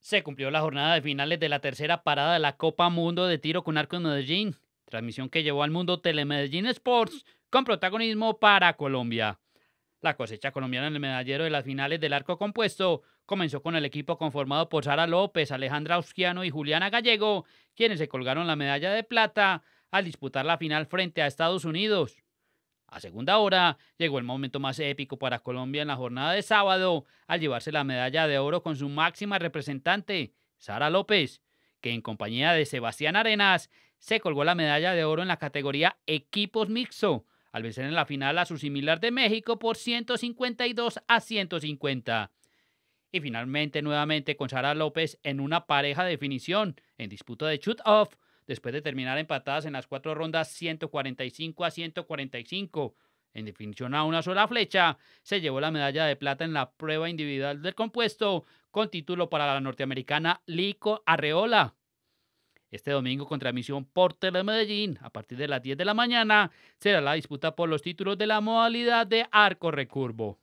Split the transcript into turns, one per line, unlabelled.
Se cumplió la jornada de finales de la tercera parada de la Copa Mundo de Tiro con Arco en Medellín, transmisión que llevó al mundo Telemedellín Sports con protagonismo para Colombia. La cosecha colombiana en el medallero de las finales del arco compuesto comenzó con el equipo conformado por Sara López, Alejandra Ausquiano y Juliana Gallego, quienes se colgaron la medalla de plata al disputar la final frente a Estados Unidos. A segunda hora llegó el momento más épico para Colombia en la jornada de sábado al llevarse la medalla de oro con su máxima representante, Sara López, que en compañía de Sebastián Arenas se colgó la medalla de oro en la categoría equipos Mixo al vencer en la final a su similar de México por 152 a 150. Y finalmente nuevamente con Sara López en una pareja de definición en disputa de shoot-off después de terminar empatadas en las cuatro rondas 145 a 145. En definición a una sola flecha, se llevó la medalla de plata en la prueba individual del compuesto con título para la norteamericana Lico Arreola. Este domingo contra Misión Porter de Medellín, a partir de las 10 de la mañana, será la disputa por los títulos de la modalidad de arco recurvo.